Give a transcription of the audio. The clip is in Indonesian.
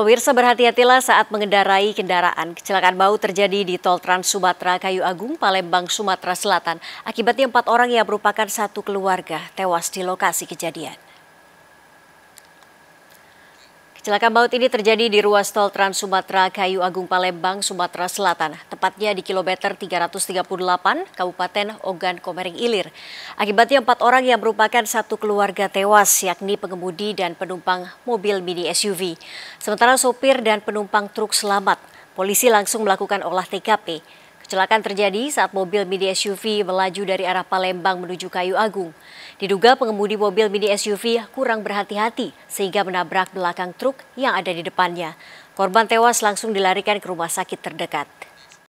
Pemirsa berhati-hatilah saat mengendarai kendaraan. Kecelakaan bau terjadi di Tol Trans Sumatera Kayu Agung, Palembang, Sumatera Selatan. Akibatnya empat orang yang merupakan satu keluarga tewas di lokasi kejadian. Kecelakaan baut ini terjadi di ruas tol Trans Sumatera Kayu Agung Palembang, Sumatera Selatan, tepatnya di kilometer 338 Kabupaten Ogan Komering Ilir. Akibatnya empat orang yang merupakan satu keluarga tewas, yakni pengemudi dan penumpang mobil mini SUV. Sementara sopir dan penumpang truk selamat. Polisi langsung melakukan olah TKP. Kecelakaan terjadi saat mobil mini SUV melaju dari arah Palembang menuju Kayu Agung. Diduga pengemudi mobil mini SUV kurang berhati-hati sehingga menabrak belakang truk yang ada di depannya. Korban tewas langsung dilarikan ke rumah sakit terdekat.